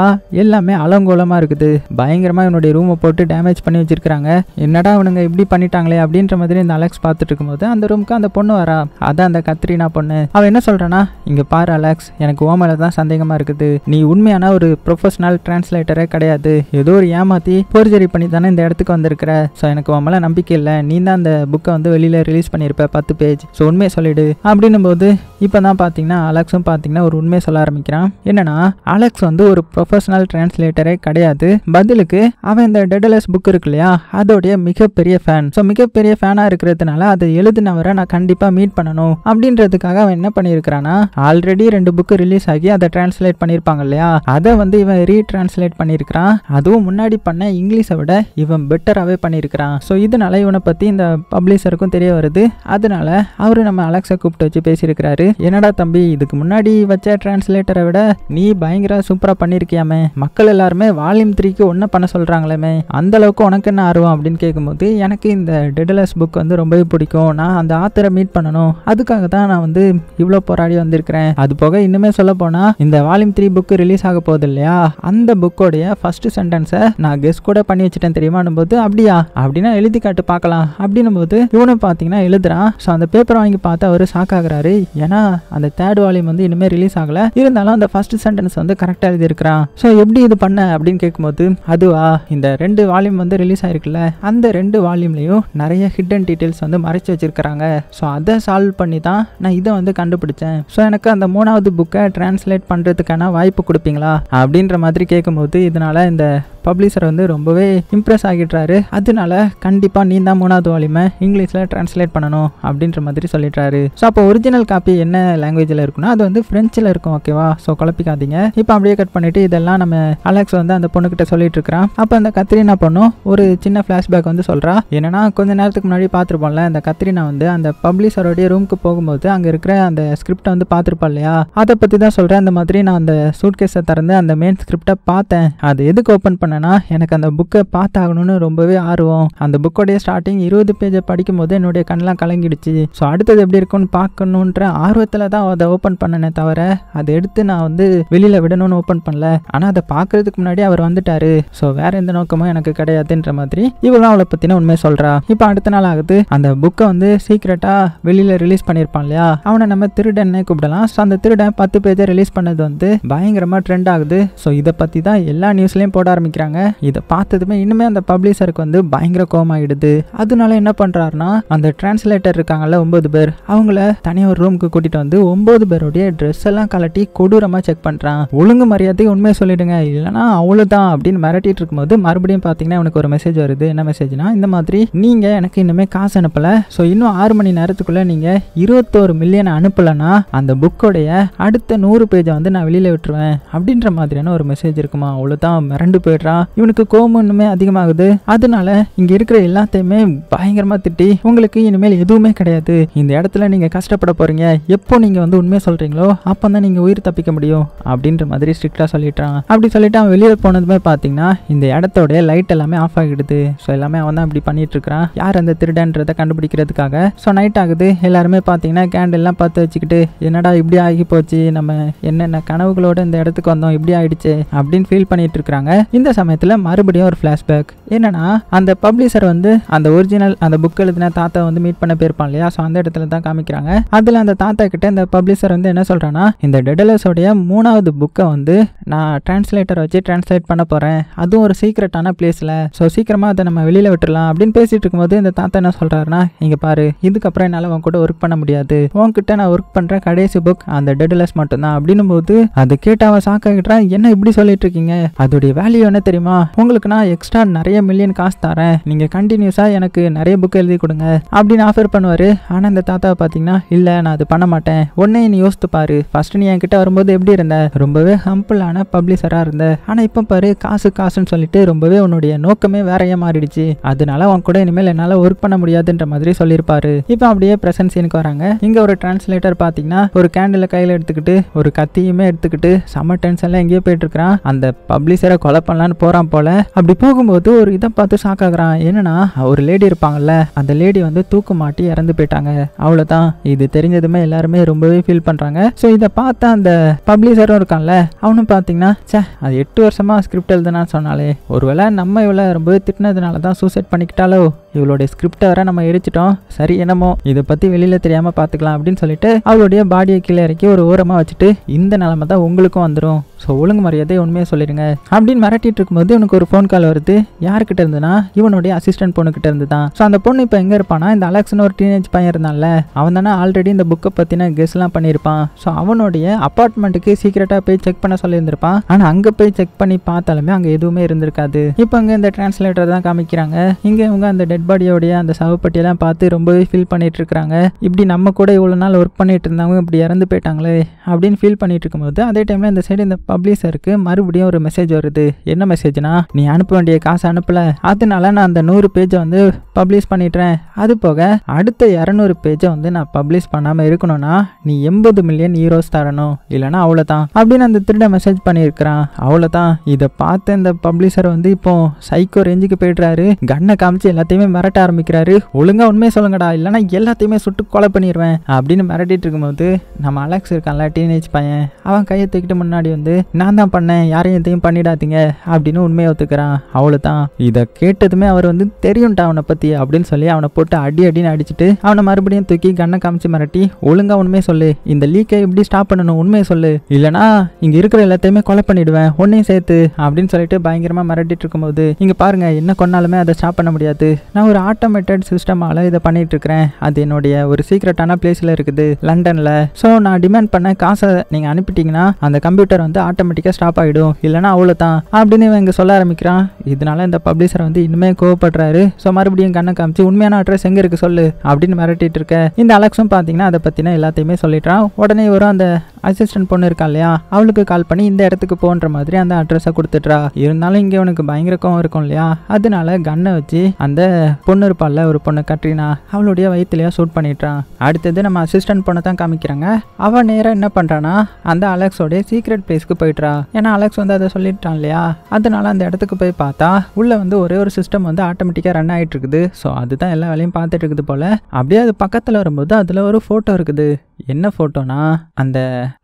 எல்லாமே அலங்கோலமாக இருக்குது பயங்கரமாக இவனுடைய ரூமை போட்டு டேமேஜ் பண்ணி வச்சிருக்கிறாங்க என்னடா அவனுங்க இப்படி பண்ணிட்டாங்களே அப்படின்ற மாதிரி இந்த அலெக்ஸ் பார்த்துட்டு இருக்கும்போது அந்த ரூமுக்கு அந்த பொண்ணு வரா அதான் அந்த கத்ரினா பொண்ணு அவன் என்ன சொல்கிறான்னா இங்கே பாரு அலெக்ஸ் எனக்கு ஓ தான் சந்தேகமாக இருக்குது நீ உண்மையான ஒரு ப்ரொஃபஷனல் டிரான்ஸ்லேட்டரே கிடையாது ஏதோ ஒரு ஏமாற்றி போர்ஜரி பண்ணி தானே இந்த இடத்துக்கு வந்திருக்கிற ஸோ எனக்கு உன் நம்பிக்கை இல்லை நீ தான் அந்த புக்கை வந்து வெளியில் ரிலீஸ் பண்ணியிருப்ப பத்து பேஜ் ஸோ உண்மையை சொல்லிடு அப்படின்னும் போது இப்போ தான் பார்த்தீங்கன்னா அலெக்ஸும் பார்த்தீங்கன்னா ஒரு உண்மையை சொல்ல ஆரம்பிக்கிறான் என்னன்னா அலெக்ஸ் வந்து ஒரு ப்ரொஃபஷனல் டிரான்ஸ்லேட்டரே கிடையாது பதிலுக்கு அவன் இந்த டெடலஸ் புக் இருக்கு இல்லையா அதோடைய மிகப்பெரிய ஃபேன் ஸோ மிகப்பெரிய ஃபேனாக இருக்கிறதுனால அதை எழுதினவரை நான் கண்டிப்பாக மீட் பண்ணணும் அப்படின்றதுக்காக அவன் என்ன பண்ணியிருக்கிறான்னா ஆல்ரெடி ரெண்டு புக்கு ரிலீஸ் ஆகி அதை டிரான்ஸ்லேட் பண்ணியிருப்பாங்க இல்லையா அதை வந்து இவன் ரீட்ரான்ஸ்லேட் பண்ணியிருக்கிறான் அதுவும் முன்னாடி பண்ண இங்கிலீஷை விட இவன் பெட்டராகவே பண்ணியிருக்கிறான் ஸோ இதனால இவனை பற்றி இந்த பப்ளிஷருக்கும் தெரிய வருது அதனால அவர் நம்ம அலெக்ஸை கூப்பிட்டு வச்சு பேசியிருக்கிறாரு கேட்டு என்னடா தம்பி இதுக்கு முன்னாடி வச்ச டிரான்ஸ்லேட்டரை விட நீ பயங்கர சூப்பராக பண்ணிருக்கியாமே மக்கள் எல்லாருமே வால்யூம் த்ரீக்கு ஒன்றும் பண்ண சொல்றாங்களேமே அந்த அளவுக்கு உனக்கு என்ன ஆர்வம் அப்படின்னு கேட்கும்போது எனக்கு இந்த டெடலஸ் புக் வந்து ரொம்பவே பிடிக்கும் நான் அந்த ஆத்தரை மீட் பண்ணணும் அதுக்காக தான் நான் வந்து இவ்வளோ போராடி வந்திருக்கிறேன் அது போக இன்னுமே சொல்ல போனா இந்த வால்யூம் த்ரீ புக்கு ரிலீஸ் ஆக போகுது இல்லையா அந்த புக்கோடைய ஃபர்ஸ்ட் சென்டென்ஸை நான் கெஸ் கூட பண்ணி வச்சுட்டேன் தெரியுமான்னும் போது அப்படியா அப்படின்னா எழுதி காட்டு பார்க்கலாம் அப்படின்னும் போது இவனும் பார்த்தீங்கன்னா எழுதுறான் ஸோ அந்த பேப்பர் வாங்கி பார்த்து அவர் ஷாக் ஆகுறாரு ஏன்னா ஏன்னா அந்த தேர்ட் வால்யூம் வந்து இனிமேல் ரிலீஸ் ஆகல இருந்தாலும் அந்த ஃபர்ஸ்ட் சென்டென்ஸ் வந்து கரெக்டாக எழுதியிருக்கிறான் ஸோ எப்படி இது பண்ண அப்படின்னு கேட்கும்போது அதுவா இந்த ரெண்டு வால்யூம் வந்து ரிலீஸ் ஆயிருக்குல்ல அந்த ரெண்டு வால்யூம்லையும் நிறைய அண்ட் டீட்டெயில்ஸ் வந்து மறைச்சு வச்சிருக்கிறாங்க ஸோ அதை சால்வ் பண்ணி தான் நான் இதை வந்து கண்டுபிடிச்சேன் ஸோ எனக்கு அந்த மூணாவது புக்கை டிரான்ஸ்லேட் பண்ணுறதுக்கான வாய்ப்பு கொடுப்பீங்களா அப்படின்ற மாதிரி கேட்கும்போது இதனால இந்த பப்ளிஷர் வந்து ரொம்பவே இம்ப்ரெஸ் ஆகிடுறாரு அதனால கண்டிப்பாக நீ தான் மூணாவது வால்யூமை இங்கிலீஷில் ட்ரான்ஸ்லேட் பண்ணணும் அப்படின்ற மாதிரி சொல்லிட்டாரு ஸோ அப்போ ஒரிஜினல் காப்பி என்ன லாங்குவேஜில் இருக்குன்னா அது வந்து ஃப்ரெஞ்சில் இருக்கும் ஓகேவா ஸோ குழப்பிக்காதீங்க இப்போ அப்படியே கட் பண்ணிவிட்டு இதெல்லாம் நம்ம அலெக்ஸ் வந்து அந்த பொண்ணுக்கிட்ட சொல்லிட்டு இருக்கிறான் அப்போ அந்த கத்திரினா பொண்ணும் ஒரு சின்ன ஃப்ளாஷ்பேக் வந்து சொல்கிறா என்னன்னா கொஞ்ச நேரத்துக்கு முன்னாடி பார்த்துருப்போம்ல அந்த கத்ரினா வந்து அந்த பப்ளிஷரோடைய ரூமுக்கு போகும்போது அங்கே இருக்கிற அந்த ஸ்கிரிப்டை வந்து பார்த்துருப்பா இல்லையா அதை பற்றி தான் சொல்கிறேன் அந்த மாதிரி நான் அந்த சூட்கேஸை திறந்து அந்த மெயின் ஸ்கிரிப்டை பார்த்தேன் அது எதுக்கு ஓப்பன் பண்ண பண்ணேன்னா எனக்கு அந்த புக்கை பார்த்தாகணும்னு ரொம்பவே ஆர்வம் அந்த புக்கோடைய ஸ்டார்டிங் இருபது பேஜை படிக்கும் போது என்னுடைய கண்ணெலாம் கலங்கிடுச்சு ஸோ அடுத்தது எப்படி இருக்கும்னு பார்க்கணுன்ற ஆர்வத்தில் தான் அதை ஓப்பன் பண்ணனே தவிர அதை எடுத்து நான் வந்து வெளியில் விடணும்னு ஓப்பன் பண்ணல ஆனால் அதை பார்க்கறதுக்கு முன்னாடி அவர் வந்துட்டாரு ஸோ வேற எந்த நோக்கமும் எனக்கு கிடையாதுன்ற மாதிரி இவ்வளோ அவளை பற்றின உண்மையை சொல்கிறா இப்போ அடுத்த நாள் ஆகுது அந்த புக்கை வந்து சீக்கிரட்டாக வெளியில் ரிலீஸ் பண்ணியிருப்பான் இல்லையா அவனை நம்ம திருடன்னே கூப்பிடலாம் ஸோ அந்த திருடன் பத்து பேஜை ரிலீஸ் பண்ணது வந்து பயங்கரமாக ட்ரெண்ட் ஆகுது ஸோ இதை பற்றி தான் எல்லா நியூஸ்லையும் போட ஆரம்பிக்கிறாங்க பண்ணிக்கிறாங்க இதை பார்த்ததுமே இன்னுமே அந்த பப்ளிஷருக்கு வந்து பயங்கர கோமாயிடுது அதனால என்ன பண்ணுறாருன்னா அந்த டிரான்ஸ்லேட்டர் இருக்காங்கல்ல ஒம்பது பேர் அவங்கள தனியாக ஒரு ரூமுக்கு கூட்டிகிட்டு வந்து ஒன்பது பேருடைய ட்ரெஸ் எல்லாம் கலட்டி கொடூரமாக செக் பண்ணுறான் ஒழுங்கு மரியாதை உண்மையை சொல்லிடுங்க இல்லைனா அவ்வளோதான் அப்படின்னு மிரட்டிட்டு இருக்கும்போது மறுபடியும் பார்த்தீங்கன்னா எனக்கு ஒரு மெசேஜ் வருது என்ன மெசேஜ்னா இந்த மாதிரி நீங்கள் எனக்கு இன்னுமே காசு அனுப்பலை ஸோ இன்னும் ஆறு மணி நேரத்துக்குள்ளே நீங்கள் இருபத்தோரு மில்லியன் அனுப்பலைன்னா அந்த புக்கோடைய அடுத்த நூறு பேஜை வந்து நான் வெளியில் விட்டுருவேன் அப்படின்ற மாதிரியான ஒரு மெசேஜ் இருக்குமா அவ்வளோதான் மிரண்டு போயிடுறான் ஆரம்பிக்கிறான் இவனுக்கு கோபம் இன்னுமே அதிகமாகுது அதனால இங்க இருக்கிற எல்லாத்தையுமே பயங்கரமா திட்டி உங்களுக்கு இனிமேல் எதுவுமே கிடையாது இந்த இடத்துல நீங்க கஷ்டப்பட போறீங்க எப்போ நீங்க வந்து உண்மையை சொல்றீங்களோ அப்பந்தான் நீங்க உயிர் தப்பிக்க முடியும் அப்படின்ற மாதிரி ஸ்ட்ரிக்டா சொல்லிட்டான் அப்படி சொல்லிட்டு அவன் வெளியில போனதுமே பாத்தீங்கன்னா இந்த இடத்தோட லைட் எல்லாமே ஆஃப் ஆகிடுது ஸோ எல்லாமே அவன் தான் அப்படி பண்ணிட்டு இருக்கிறான் யார் அந்த திருடன்றதை கண்டுபிடிக்கிறதுக்காக ஸோ நைட் ஆகுது எல்லாருமே பார்த்தீங்கன்னா கேண்டெல்லாம் பார்த்து வச்சுக்கிட்டு என்னடா இப்படி ஆகி போச்சு நம்ம என்னென்ன கனவுகளோட இந்த இடத்துக்கு வந்தோம் இப்படி ஆயிடுச்சு அப்படின்னு ஃபீல் பண்ணிட்டு இருக்கிறாங்க இந்த சமயத்தில் மறுபடியும் ஒரு ஃப்ளாஷ்பேக் என்னென்னா அந்த பப்ளிஷர் வந்து அந்த ஒரிஜினல் அந்த புக் எழுதின தாத்தா வந்து மீட் பண்ண போயிருப்பான் இல்லையா ஸோ அந்த இடத்துல தான் காமிக்கிறாங்க அதில் அந்த தாத்தா கிட்ட இந்த பப்ளிஷர் வந்து என்ன சொல்கிறான்னா இந்த டெடலஸோடைய மூணாவது புக்கை வந்து நான் டிரான்ஸ்லேட்டர் வச்சு டிரான்ஸ்லேட் பண்ண போகிறேன் அதுவும் ஒரு சீக்ரெட்டான பிளேஸில் ஸோ சீக்கிரமாக அதை நம்ம வெளியில் விட்டுடலாம் அப்படின்னு பேசிகிட்டு இருக்கும்போது இந்த தாத்தா என்ன சொல்கிறாருன்னா இங்கே பாரு இதுக்கப்புறம் என்னால் உன் கூட ஒர்க் பண்ண முடியாது உன்கிட்ட நான் ஒர்க் பண்ணுற கடைசி புக் அந்த டெடலஸ் மட்டும்தான் அப்படின்னும் போது அது கேட்டாவை அவன் என்ன இப்படி சொல்லிட்டு இருக்கீங்க அதோடைய வேல்யூ என்ன தெரியுமா உங்களுக்கு நான் எக்ஸ்ட்ரா நிறைய மில்லியன் காசு தரேன் நீங்கள் கண்டினியூஸாக எனக்கு நிறைய புக் எழுதி கொடுங்க அப்படின்னு ஆஃபர் பண்ணுவார் ஆனால் இந்த தாத்தாவை பார்த்தீங்கன்னா இல்லை நான் அது பண்ண மாட்டேன் உன்னே நீ யோசித்து பாரு ஃபர்ஸ்ட் நீ என்கிட்ட வரும்போது எப்படி இருந்த ரொம்பவே ஹம்பிளான பப்ளிஷராக இருந்த ஆனால் இப்போ பாரு காசு காசுன்னு சொல்லிட்டு ரொம்பவே உன்னுடைய நோக்கமே வேறையே மாறிடுச்சு அதனால உன் கூட இனிமேல் என்னால் ஒர்க் பண்ண முடியாதுன்ற மாதிரி சொல்லியிருப்பாரு இப்போ அப்படியே ப்ரெசன்ட் எனக்கு வராங்க இங்கே ஒரு டிரான்ஸ்லேட்டர் பாத்தீங்கன்னா ஒரு கேண்டில் கையில் எடுத்துக்கிட்டு ஒரு கத்தியுமே எடுத்துக்கிட்டு சம்மர் டென்ஷனில் எங்கேயோ போயிட்டு இருக்கிறான் அந்த பப்ளிஷரை கொலை பண்ணலான்னு ஒருத்தர் போகிறான் போல அப்படி போகும்போது ஒரு இதை பார்த்து ஷாக் ஆகுறான் என்னன்னா ஒரு லேடி இருப்பாங்கல்ல அந்த லேடி வந்து தூக்க மாட்டி இறந்து போயிட்டாங்க அவ்வளோதான் இது தெரிஞ்சதுமே எல்லாருமே ரொம்பவே ஃபீல் பண்ணுறாங்க ஸோ இதை பார்த்த அந்த பப்ளிஷரும் இருக்கான்ல அவனும் பார்த்தீங்கன்னா சே அது எட்டு வருஷமாக ஸ்கிரிப்ட் எழுதுனா சொன்னாலே ஒருவேளை நம்ம இவ்வளோ ரொம்பவே திட்டினதுனால தான் சூசைட் பண்ணிக்கிட்டாலோ இவளுடைய ஸ்கிரிப்டை வர நம்ம எரிச்சிட்டோம் சரி என்னமோ இதை பற்றி வெளியில் தெரியாமல் பார்த்துக்கலாம் அப்படின்னு சொல்லிட்டு அவளுடைய பாடியை கீழே இறக்கி ஒரு ஓரமாக வச்சுட்டு இந்த நிலமை தான் உங்களுக்கும் வந்துடும் ஸோ ஒழுங்கு மரியாதை உண்மையாக சொல்லிடுங்க அப்படின்னு மிரட்டிட்டு இருக்கும்போது இவனுக்கு ஒரு ஃபோன் கால் வருது யாருக்கிட்ட இருந்துன்னா இவனுடைய அசிஸ்டன்ட் பொண்ணுக்கிட்ட இருந்து தான் ஸோ அந்த பொண்ணு இப்போ எங்கே இருப்பானா இந்த அலெக்ஸ்னு ஒரு டீனேஜ் பையன் இருந்தான்ல அவன் தானே ஆல்ரெடி இந்த புக்கை பற்றின கெஸ்ட்லாம் பண்ணியிருப்பான் ஸோ அவனுடைய அப்பார்ட்மெண்ட்டுக்கு சீக்கிரட்டாக போய் செக் பண்ண சொல்லியிருந்திருப்பான் ஆனால் அங்கே போய் செக் பண்ணி பார்த்தாலுமே அங்கே எதுவுமே இருந்திருக்காது இப்போ அங்கே இந்த டிரான்ஸ்லேட்டர் தான் காமிக்கிறாங்க இங்கே இவங்க அந்த டெட் பாடியோடைய அந்த சவப்பட்டியெல்லாம் பார்த்து ரொம்பவே ஃபீல் பண்ணிட்டு இருக்கிறாங்க இப்படி நம்ம கூட இவ்வளோ நாள் ஒர்க் பண்ணிட்டு இருந்தவங்க இப்படி இறந்து போயிட்டாங்களே அப்படின்னு ஃபீல் பண்ணிட்டு இருக்கும்போது அதே டைமில் இந்த சைடு இந்த பப்ளிஷருக்கு மறுபடியும் ஒரு மெசேஜ் வருது என்ன மெசேஜ்னா நீ அனுப்ப வேண்டிய காசு அனுப்பல அதனால நான் அந்த நூறு பேஜை வந்து பப்ளிஷ் பண்ணிடுறேன் அது போக அடுத்த இரநூறு பேஜை வந்து நான் பப்ளிஷ் பண்ணாமல் இருக்கணும்னா நீ எண்பது மில்லியன் ஈரோஸ் தரணும் இல்லைனா அவ்வளோதான் அப்படின்னு அந்த திருட மெசேஜ் பண்ணியிருக்கிறான் அவ்வளோதான் இதை பார்த்து இந்த பப்ளிஷர் வந்து இப்போ சைக்கோ ரேஞ்சுக்கு போயிடுறாரு கண்ணை காமிச்சு எல்லாத்தையுமே மிரட்ட ஆரம்பிக்கிறாரு ஒழுங்காக உண்மையை சொல்லுங்கடா இல்லைன்னா எல்லாத்தையுமே சுட்டு கொலை பண்ணிடுவேன் அப்படின்னு மிரட்டிட்டு இருக்கும்போது நம்ம அலெக்ஸ் இருக்கான்ல டீனேஜ் பையன் அவன் கையை தூக்கிட்டு முன்னாடி வந்து நான் தான் பண்ணேன் யாரையும் எதையும் பண்ணிடாதீங்க அப்படின்னு அப்படின்னு உண்மையை ஒத்துக்கிறான் அவ்வளோ தான் இதை கேட்டதுமே அவர் வந்து தெரியும்டா அவனை பற்றி அப்படின்னு சொல்லி அவனை போட்டு அடி அடின்னு அடிச்சுட்டு அவனை மறுபடியும் தூக்கி கண்ணை காமிச்சு மிரட்டி ஒழுங்காக உண்மையை சொல்லு இந்த லீக்கை எப்படி ஸ்டாப் பண்ணணும் உண்மையை சொல்லு இல்லைனா இங்கே இருக்கிற எல்லாத்தையுமே கொலை பண்ணிடுவேன் உன்னையும் சேர்த்து அப்படின்னு சொல்லிட்டு பயங்கரமாக மிரட்டிட்டு இருக்கும்போது இங்கே பாருங்க என்ன கொண்டாலுமே அதை ஸ்டாப் பண்ண முடியாது நான் ஒரு ஆட்டோமேட்டட் சிஸ்டமால் இதை பண்ணிட்டு இருக்கிறேன் அது என்னுடைய ஒரு சீக்ரெட்டான பிளேஸில் இருக்குது லண்டனில் ஸோ நான் டிமாண்ட் பண்ண காசை நீங்கள் அனுப்பிட்டீங்கன்னா அந்த கம்ப்யூட்டர் வந்து ஆட்டோமேட்டிக்காக ஸ்டாப் ஆகிடும் இல்லைனா அவ்வளோ தான் அப்படின்னு இவன் இங்கே சொல்ல ஆரம்பிக்கிறான் இதனால இந்த பப்ளிஷர் வந்து இன்னுமே கோவப்படுறாரு ஸோ மறுபடியும் கண்ணை காமிச்சு உண்மையான அட்ரஸ் எங்கே இருக்குது சொல்லு அப்படின்னு மிரட்டிட்டு இருக்க இந்த அலெக்ஸும் பார்த்தீங்கன்னா அதை பற்றினா எல்லாத்தையுமே சொல்லிட்டான் உடனே இவரும் அந்த அசிஸ்டன்ட் பொண்ணு இருக்கா இல்லையா அவளுக்கு கால் பண்ணி இந்த இடத்துக்கு போன்ற மாதிரி அந்த அட்ரஸை கொடுத்துட்றா இருந்தாலும் இங்கே உனக்கு பயங்கர கோவம் இருக்கும் இல்லையா அதனால கண்ணை வச்சு அந்த பொண்ணு இருப்பாள்ல ஒரு பொண்ணு கட்டினா அவளுடைய வயிற்றுலையா ஷூட் பண்ணிட்டான் அடுத்தது நம்ம அசிஸ்டன்ட் பொண்ணை தான் காமிக்கிறாங்க அவன் நேரம் என்ன பண்ணுறான்னா அந்த அலெக்ஸோடைய சீக்ரெட் பிளேஸ்க்கு போயிட்றா ஏன்னா அலெக்ஸ் வந்து அதை சொல்லிட்டான் இல்லையா அதனால அந்த இடத்துக்கு போய் பார்த்தா உள்ளே வந்து ஒரே ஒரு சிஸ்டம் வந்து ஆட்டோமேட்டிக்காக ரன் ஆகிட்டு இருக்குது ஸோ அதுதான் எல்லா வேலையும் பார்த்துட்டு இருக்குது போல் அப்படியே அது பக்கத்தில் வரும்போது அதில் ஒரு ஃபோட்டோ இருக்குது என்ன ஃபோட்டோனா அந்த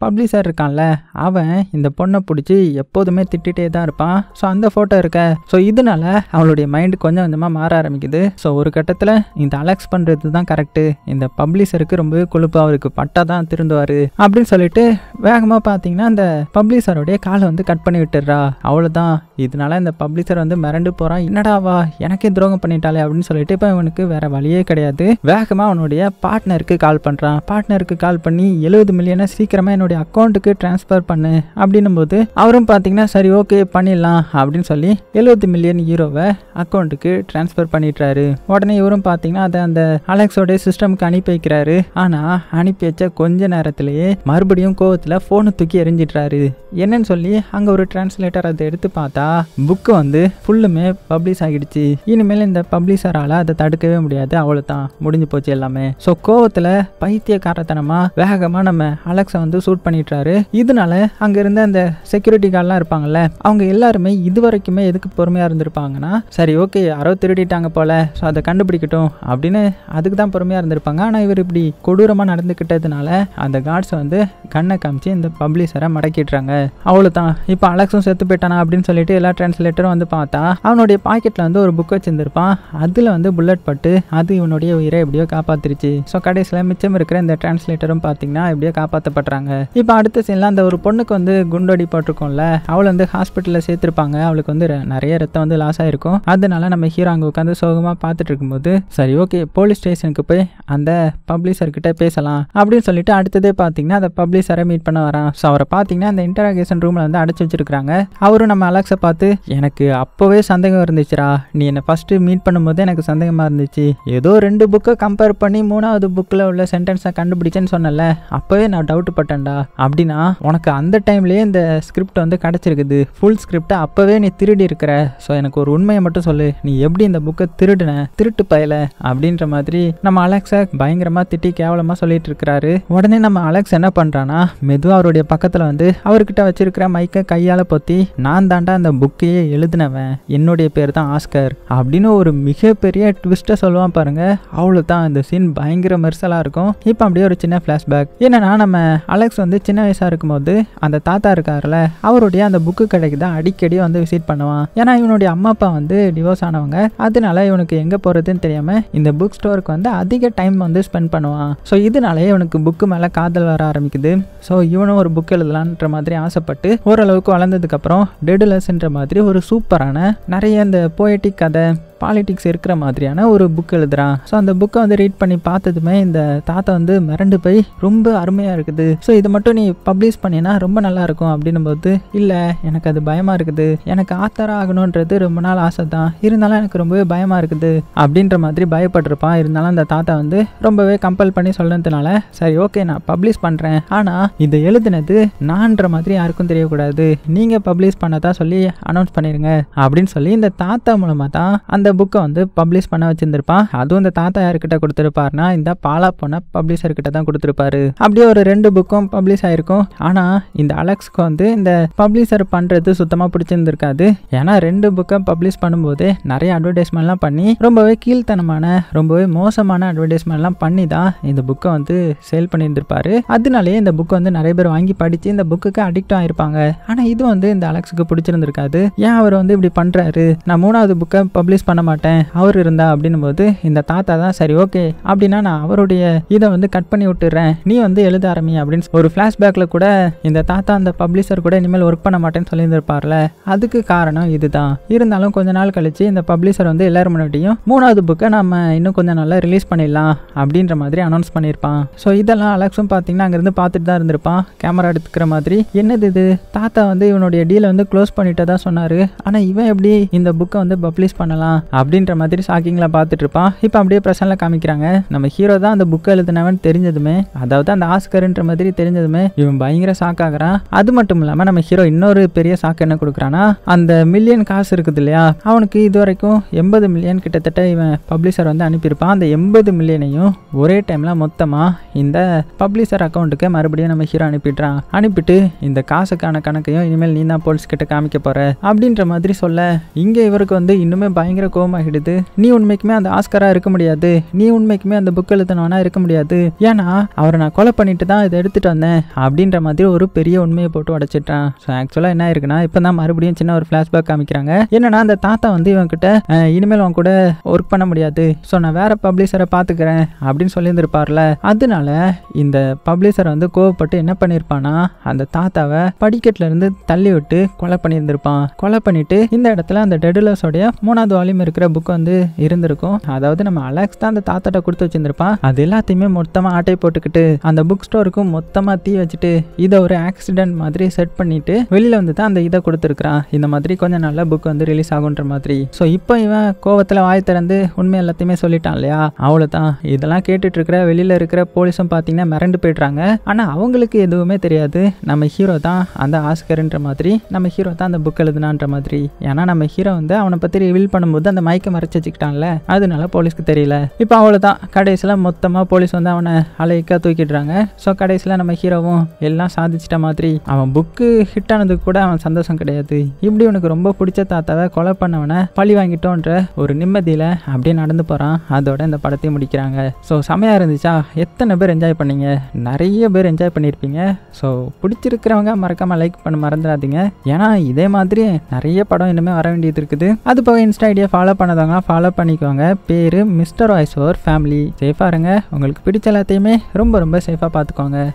பப்ளிஷர் இருக்கான்ல அவன் இந்த பொண்ணை பிடிச்சி எப்போதுமே திட்டிகிட்டே தான் இருப்பான் ஸோ அந்த ஃபோட்டோ இருக்க ஸோ இதனால அவளுடைய மைண்டு கொஞ்சம் கொஞ்சமாக மாற ஆரம்பிக்குது ஸோ ஒரு கட்டத்தில் இந்த அலெக்ஸ் பண்ணுறது தான் கரெக்டு இந்த பப்ளிஷருக்கு ரொம்பவே கொழுப்பு அவருக்கு பட்டா தான் திருந்துவார் அப்படின்னு சொல்லிட்டு வேகமாக பார்த்தீங்கன்னா அந்த பப்ளிஷருடைய காலை வந்து கட் பண்ணி விட்டுறா அவ்வளோதான் இதனால இந்த பப்ளிஷர் வந்து மிரண்டு போகிறான் என்னடாவா எனக்கே துரோகம் பண்ணிட்டாலே அப்படின்னு சொல்லிட்டு இப்போ இவனுக்கு வேற வழியே கிடையாது வேகமாக அவனுடைய பார்ட்னருக்கு கால் பண்ணுறான் பார்ட்னருக்கு கால் பண்ணி எழுபது மில்லியனை சீக்கிரமாக என்னுடைய அக்கௌண்ட்டுக்கு டிரான்ஸ்ஃபர் பண்ணு அப்படின்னும் போது அவரும் பார்த்தீங்கன்னா சரி ஓகே பண்ணிடலாம் அப்படின்னு சொல்லி எழுபத்தி மில்லியன் யூரோவை அக்கௌண்ட்டுக்கு டிரான்ஸ்ஃபர் பண்ணிட்டுறாரு உடனே இவரும் பார்த்தீங்கன்னா அதை அந்த அலெக்ஸோடைய சிஸ்டமுக்கு அனுப்பி வைக்கிறாரு ஆனால் அனுப்பி வச்ச கொஞ்ச நேரத்திலேயே மறுபடியும் கோவத்தில் ஃபோனை தூக்கி எரிஞ்சிட்றாரு என்னன்னு சொல்லி அங்கே ஒரு டிரான்ஸ்லேட்டர் அதை எடுத்து பார்த்தா புக்கு வந்து ஃபுல்லுமே பப்ளிஷ் ஆகிடுச்சு இனிமேல் இந்த பப்ளிஷரால் அதை தடுக்கவே முடியாது அவ்வளோதான் முடிஞ்சு போச்சு எல்லாமே ஸோ கோவத்தில் பைத்தியக்காரத்தனமாக வேகமாக நம்ம அலெக்ஸை வந்து சூட் பண்ணிட்டாரு இதனால அங்க இருந்த அந்த செக்யூரிட்டி எல்லாம் இருப்பாங்கல்ல அவங்க எல்லாருமே இது வரைக்குமே எதுக்கு பொறுமையா இருந்திருப்பாங்கன்னா சரி ஓகே யாரோ திருடிட்டாங்க போல ஸோ அதை கண்டுபிடிக்கட்டும் அப்படின்னு அதுக்கு தான் பொறுமையா இருந்திருப்பாங்க ஆனால் இவர் இப்படி கொடூரமா நடந்துக்கிட்டதுனால அந்த கார்ட்ஸ் வந்து கண்ணை காமிச்சு இந்த பப்ளிஷரை மடக்கிடுறாங்க அவ்வளவுதான் இப்போ அலெக்ஸும் செத்து போயிட்டானா அப்படின்னு சொல்லிட்டு எல்லா டிரான்ஸ்லேட்டரும் வந்து பார்த்தா அவனுடைய பாக்கெட்டில் வந்து ஒரு புக் வச்சிருந்திருப்பான் அதில் வந்து புல்லட் பட்டு அது இவனுடைய உயிரை எப்படியோ காப்பாத்திருச்சு ஸோ கடைசியில் மிச்சம் இருக்கிற இந்த டிரான்ஸ்லேட்டரும் பார்த்தீங்கன்னா எப்படியோ காப்பாற்றப்படுறாங்க இப்போ அடுத்த சீன்ல அந்த ஒரு பொண்ணுக்கு வந்து குண்டடி போட்டிருக்கோம்ல அவளை வந்து ஹாஸ்பிட்டலில் சேர்த்துருப்பாங்க அவளுக்கு வந்து நிறைய ரத்தம் வந்து லாஸ் ஆகிருக்கும் அதனால நம்ம ஹீரோ அங்கே உட்காந்து சோகமாக பார்த்துட்டு இருக்கும்போது சரி ஓகே போலீஸ் ஸ்டேஷனுக்கு போய் அந்த பப்ளிஷர்கிட்ட பேசலாம் அப்படின்னு சொல்லிட்டு அடுத்ததே பார்த்தீங்கன்னா அந்த பப்ளிஷரை மீட் பண்ண வரான் ஸோ அவரை பார்த்தீங்கன்னா அந்த இன்டராகேஷன் ரூமில் வந்து அடைச்சி வச்சிருக்காங்க அவரும் நம்ம அலெக்ஸை பார்த்து எனக்கு அப்போவே சந்தேகம் இருந்துச்சுரா நீ என்னை ஃபஸ்ட்டு மீட் பண்ணும்போது எனக்கு சந்தேகமாக இருந்துச்சு ஏதோ ரெண்டு புக்கை கம்பேர் பண்ணி மூணாவது புக்கில் உள்ள சென்டென்ஸை கண்டுபிடிச்சேன்னு சொன்னல அப்போவே நான் டவுட் பட்டேன் மாட்டேன்டா அப்படின்னா உனக்கு அந்த டைம்லேயே இந்த ஸ்கிரிப்ட் வந்து கிடச்சிருக்குது ஃபுல் ஸ்கிரிப்டை அப்போவே நீ திருடி இருக்கிற ஸோ எனக்கு ஒரு உண்மையை மட்டும் சொல்லு நீ எப்படி இந்த புக்கை திருடுன திருட்டு பயல அப்படின்ற மாதிரி நம்ம அலெக்ஸை பயங்கரமாக திட்டி கேவலமாக சொல்லிட்டு இருக்கிறாரு உடனே நம்ம அலெக்ஸ் என்ன பண்ணுறான்னா மெதுவாக அவருடைய பக்கத்தில் வந்து அவர்கிட்ட வச்சிருக்கிற மைக்கை கையால் பொத்தி நான் தாண்டா அந்த புக்கையே எழுதினவன் என்னுடைய பேர் தான் ஆஸ்கர் அப்படின்னு ஒரு மிகப்பெரிய ட்விஸ்ட்டை சொல்லுவான் பாருங்க அவ்வளோ தான் இந்த சீன் பயங்கர மெர்சலாக இருக்கும் இப்போ அப்படியே ஒரு சின்ன ஃப்ளாஷ்பேக் என்னன்னா நம்ம அலெக்ஸ் அலெக்ஸ் வந்து சின்ன வயசாக இருக்கும்போது அந்த தாத்தா இருக்கார்ல அவருடைய அந்த புக்கு கடைக்கு தான் அடிக்கடி வந்து விசிட் பண்ணுவான் ஏன்னா இவனுடைய அம்மா அப்பா வந்து டிவோர்ஸ் ஆனவங்க அதனால இவனுக்கு எங்கே போகிறதுன்னு தெரியாமல் இந்த புக் ஸ்டோருக்கு வந்து அதிக டைம் வந்து ஸ்பெண்ட் பண்ணுவான் ஸோ இதனாலேயே இவனுக்கு புக்கு மேலே காதல் வர ஆரம்பிக்குது ஸோ இவனும் ஒரு புக் எழுதலான்ற மாதிரி ஆசைப்பட்டு ஓரளவுக்கு வளர்ந்ததுக்கப்புறம் டெடுலஸ்ன்ற மாதிரி ஒரு சூப்பரான நிறைய இந்த போயட்டிக் கதை பாலிட்டிக்ஸ் இருக்கிற மாதிரியான ஒரு புக் எழுதுறான் ஸோ அந்த புக்கை வந்து ரீட் பண்ணி பார்த்ததுமே இந்த தாத்தா வந்து மிரண்டு போய் ரொம்ப அருமையாக இருக்குது ஸோ இது மட்டும் நீ பப்ளிஷ் பண்ணினா ரொம்ப நல்லா இருக்கும் அப்படின்னும்போது போது இல்லை எனக்கு அது பயமாக இருக்குது எனக்கு ஆத்தராக ஆகணுன்றது ரொம்ப நாள் ஆசை தான் இருந்தாலும் எனக்கு ரொம்பவே பயமாக இருக்குது அப்படின்ற மாதிரி பயப்பட்டிருப்பான் இருந்தாலும் அந்த தாத்தா வந்து ரொம்பவே கம்பல் பண்ணி சொன்னதுனால சரி ஓகே நான் பப்ளிஷ் பண்ணுறேன் ஆனால் இதை எழுதுனது நான்ற மாதிரி யாருக்கும் தெரியக்கூடாது நீங்கள் பப்ளிஷ் பண்ணதான் சொல்லி அனௌன்ஸ் பண்ணிடுங்க அப்படின்னு சொல்லி இந்த தாத்தா மூலமாக தான் அந்த இந்த புக்கை வந்து பப்ளிஷ் பண்ண வச்சுருந்துருப்பான் அதுவும் இந்த தாத்தா யார்கிட்ட கொடுத்துருப்பாருனா இந்த பாலா போன பப்ளிஷர்கிட்ட தான் கொடுத்துருப்பாரு அப்படியே ஒரு ரெண்டு புக்கும் பப்ளிஷ் ஆகிருக்கும் ஆனால் இந்த அலெக்ஸ்க்கு வந்து இந்த பப்ளிஷர் பண்ணுறது சுத்தமாக பிடிச்சிருந்துருக்காது ஏன்னா ரெண்டு புக்கை பப்ளிஷ் பண்ணும்போது நிறைய அட்வர்டைஸ்மெண்ட்லாம் பண்ணி ரொம்பவே கீழ்த்தனமான ரொம்பவே மோசமான அட்வர்டைஸ்மெண்ட்லாம் பண்ணி தான் இந்த புக்கை வந்து சேல் பண்ணியிருந்திருப்பாரு அதனாலேயே இந்த புக்கை வந்து நிறைய பேர் வாங்கி படித்து இந்த புக்குக்கு அடிக்ட் ஆகிருப்பாங்க ஆனால் இது வந்து இந்த அலெக்ஸுக்கு பிடிச்சிருந்துருக்காது ஏன் அவர் வந்து இப்படி பண்ணுறாரு நான் மூணாவது புக்கை பப்ளிஷ் பண்ண பண்ண மாட்டேன் அவர் இருந்தா அப்படின்னும் போது இந்த தாத்தா தான் சரி ஓகே அப்படின்னா நான் அவருடைய இதை வந்து கட் பண்ணி விட்டுறேன் நீ வந்து எழுத ஆரம்பி அப்படின்னு ஒரு ஃப்ளாஷ்பேக்கில் கூட இந்த தாத்தா அந்த பப்ளிஷர் கூட இனிமேல் ஒர்க் பண்ண மாட்டேன்னு சொல்லியிருந்திருப்பார்ல அதுக்கு காரணம் இதுதான் இருந்தாலும் கொஞ்ச நாள் கழிச்சு இந்த பப்ளிஷர் வந்து எல்லாரும் முன்னாடியும் மூணாவது புக்கை நம்ம இன்னும் கொஞ்சம் நல்லா ரிலீஸ் பண்ணிடலாம் அப்படின்ற மாதிரி அனௌன்ஸ் பண்ணியிருப்பான் ஸோ இதெல்லாம் அலெக்ஸும் பார்த்தீங்கன்னா அங்கேருந்து பார்த்துட்டு தான் இருந்திருப்பான் கேமரா எடுத்துக்கிற மாதிரி என்னது இது தாத்தா வந்து இவனுடைய டீலை வந்து க்ளோஸ் பண்ணிட்டதா சொன்னார் ஆனால் இவன் எப்படி இந்த புக்கை வந்து பப்ளிஷ் பண்ணலாம் அப்படின்ற மாதிரி ஷாக்கிங்கில் பார்த்துட்ருப்பான் இப்போ அப்படியே பிரசனில் காமிக்கிறாங்க நம்ம ஹீரோ தான் அந்த புக் எழுதுனவன் தெரிஞ்சதுமே அதாவது அந்த ஆஸ்கருன்ற மாதிரி தெரிஞ்சதுமே இவன் பயங்கர ஷாக் ஆகிறான் அது மட்டும் இல்லாமல் நம்ம ஹீரோ இன்னொரு பெரிய ஷாக் என்ன கொடுக்குறான்னா அந்த மில்லியன் காசு இருக்குது இல்லையா அவனுக்கு இது வரைக்கும் எண்பது மில்லியன் கிட்டத்தட்ட இவன் பப்ளிஷர் வந்து அனுப்பியிருப்பான் அந்த எண்பது மில்லியனையும் ஒரே டைமில் மொத்தமாக இந்த பப்ளிஷர் அக்கௌண்ட்டுக்கு மறுபடியும் நம்ம ஹீரோ அனுப்பிடுறான் அனுப்பிட்டு இந்த காசுக்கான கணக்கையும் இனிமேல் நீ தான் போலீஸ் கிட்ட காமிக்க போகிற அப்படின்ற மாதிரி சொல்ல இங்கே இவருக்கு வந்து இன்னுமே பயங்கர கோவமாகிடுது நீ உண்மைக்குமே அந்த ஆஸ்கராக இருக்க முடியாது நீ உண்மைக்குமே அந்த புக் எழுத்தனவனா இருக்க முடியாது ஏன்னா அவரை நான் கொலை பண்ணிட்டு தான் இதை எடுத்துகிட்டு வந்தேன் அப்படின்ற மாதிரி ஒரு பெரிய உண்மையை போட்டு உடச்சிட்டான் ஸோ ஆக்சுவலாக என்ன இருக்குன்னா இப்போ தான் மறுபடியும் சின்ன ஒரு ஃப்ளாஷ்பேக் காமிக்கிறாங்க என்னன்னா அந்த தாத்தா வந்து இவன்கிட்ட இனிமேல் அவன் கூட ஒர்க் பண்ண முடியாது ஸோ நான் வேற பப்ளிஷரை பார்த்துக்கிறேன் அப்படின்னு சொல்லியிருந்திருப்பார்ல அதனால இந்த பப்ளிஷர் வந்து கோவப்பட்டு என்ன பண்ணியிருப்பானா அந்த தாத்தாவை படிக்கட்டில் இருந்து தள்ளி விட்டு கொலை பண்ணியிருந்திருப்பான் கொலை பண்ணிட்டு இந்த இடத்துல அந்த டெடுலஸோடைய மூணாவது வால்யூம் இருக்கிற புக் வந்து இருந்திருக்கும் அதாவது நம்ம அலெக்ஸ் தான் அந்த தாத்தாட்ட கொடுத்து வச்சிருந்திருப்பான் அது எல்லாத்தையுமே மொத்தமாக ஆட்டை போட்டுக்கிட்டு அந்த புக் ஸ்டோருக்கும் மொத்தமாக தீ வச்சுட்டு இதை ஒரு ஆக்சிடென்ட் மாதிரி செட் பண்ணிட்டு வெளியில் வந்து தான் அந்த இதை கொடுத்துருக்குறான் இந்த மாதிரி கொஞ்சம் நல்ல புக் வந்து ரிலீஸ் ஆகுன்ற மாதிரி ஸோ இப்போ இவன் கோவத்தில் வாய் திறந்து உண்மை எல்லாத்தையுமே சொல்லிட்டான் இல்லையா அவ்வளோதான் இதெல்லாம் கேட்டுட்டு இருக்கிற வெளியில் இருக்கிற போலீஸும் பார்த்தீங்கன்னா மிரண்டு போயிடுறாங்க ஆனால் அவங்களுக்கு எதுவுமே தெரியாது நம்ம ஹீரோ தான் அந்த ஆஸ்கர்ன்ற மாதிரி நம்ம ஹீரோ தான் அந்த புக் எழுதுனான்ற மாதிரி ஏன்னா நம்ம ஹீரோ வந்து அவனை பற்றி ரிவீல் பண்ணும்போது அந்த மயக்க மறைச்சி வச்சுக்கிட்டான்ல அதனால போலீஸ்க்கு தெரியல இப்போ அவ்வளோதான் கடைசியில் மொத்தமாக போலீஸ் வந்து அவனை அலைக்கா தூக்கிடுறாங்க ஸோ கடைசியில் நம்ம ஹீரோவும் எல்லாம் சாதிச்சிட்ட மாதிரி அவன் புக்கு ஹிட் ஆனதுக்கு கூட அவன் சந்தோஷம் கிடையாது இப்படி உனக்கு ரொம்ப பிடிச்ச தாத்தாவை கொலை பண்ணவனை பழி வாங்கிட்டோன்ற ஒரு நிம்மதியில் அப்படியே நடந்து போகிறான் அதோட இந்த படத்தையும் முடிக்கிறாங்க ஸோ செமையாக இருந்துச்சா எத்தனை பேர் என்ஜாய் பண்ணீங்க நிறைய பேர் என்ஜாய் பண்ணியிருப்பீங்க ஸோ பிடிச்சிருக்கிறவங்க மறக்காமல் லைக் பண்ண மறந்துடாதீங்க ஏன்னா இதே மாதிரி நிறைய படம் இன்னுமே வர வேண்டியது இருக்குது அது போக இன்ஸ்டா ஐடியா ஃபாலோ பண்ணதவங்களாம் ஃபாலோ பண்ணிக்கோங்க பேர் மிஸ்டர் வாய்ஸ் ஓவர் ஃபேமிலி சேஃபாக இருங்க உங்களுக்கு பிடிச்ச எல்லாத்தையுமே ரொம்ப ரொம்ப சேஃபாக பார்த்துக்கோங்க